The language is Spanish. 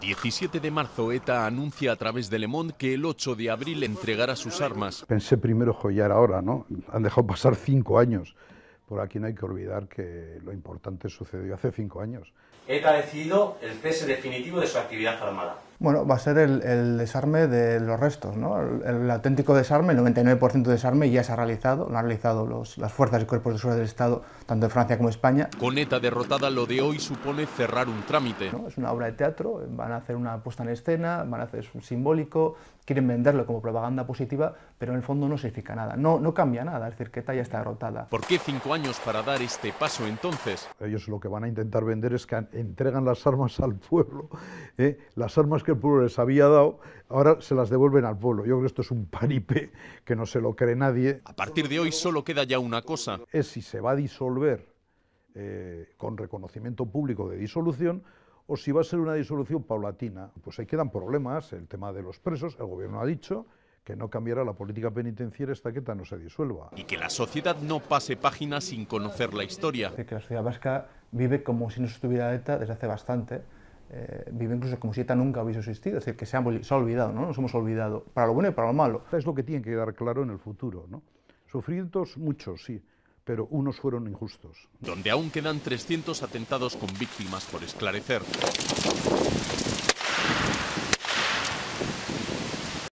17 de marzo, ETA anuncia a través de Le Monde que el 8 de abril entregará sus armas. Pensé primero joyar ahora, ¿no? Han dejado pasar cinco años. Por aquí no hay que olvidar que lo importante sucedió hace cinco años. ETA ha decidido el cese definitivo de su actividad armada. Bueno, va a ser el, desarme de los restos, ¿no? el, auténtico desarme, el 99% de desarme ya se ha realizado, lo han realizado los, las fuerzas y cuerpos de seguridad del Estado, tanto en Francia como de España. Con ETA derrotada, lo de hoy supone cerrar un trámite. ¿No? Es una obra de teatro, van a hacer una puesta en escena, van a hacer un simbólico, quieren venderlo como propaganda positiva, pero en el fondo no significa nada, no, no cambia nada, es decir, que ETA ya está derrotada. ¿Por qué cinco años para dar este paso entonces? Ellos lo que van a intentar vender es que entregan las armas al pueblo, ¿eh? las armas que pueblo les había dado, ahora se las devuelven al pueblo. Yo creo que esto es un panipe que no se lo cree nadie. A partir de hoy solo queda ya una cosa. Es si se va a disolver eh, con reconocimiento público de disolución o si va a ser una disolución paulatina. Pues ahí quedan problemas, el tema de los presos, el gobierno ha dicho que no cambiará la política penitenciaria esta que no se disuelva. Y que la sociedad no pase página sin conocer la historia. que la sociedad vasca vive como si no estuviera ETA desde hace bastante eh, vive incluso como si ETA nunca hubiese existido, es decir, que se ha, se olvidado, ¿no? nos hemos olvidado, para lo bueno y para lo malo. Es lo que tiene que quedar claro en el futuro. ¿no? Sufridos muchos, sí, pero unos fueron injustos. Donde aún quedan 300 atentados con víctimas por esclarecer.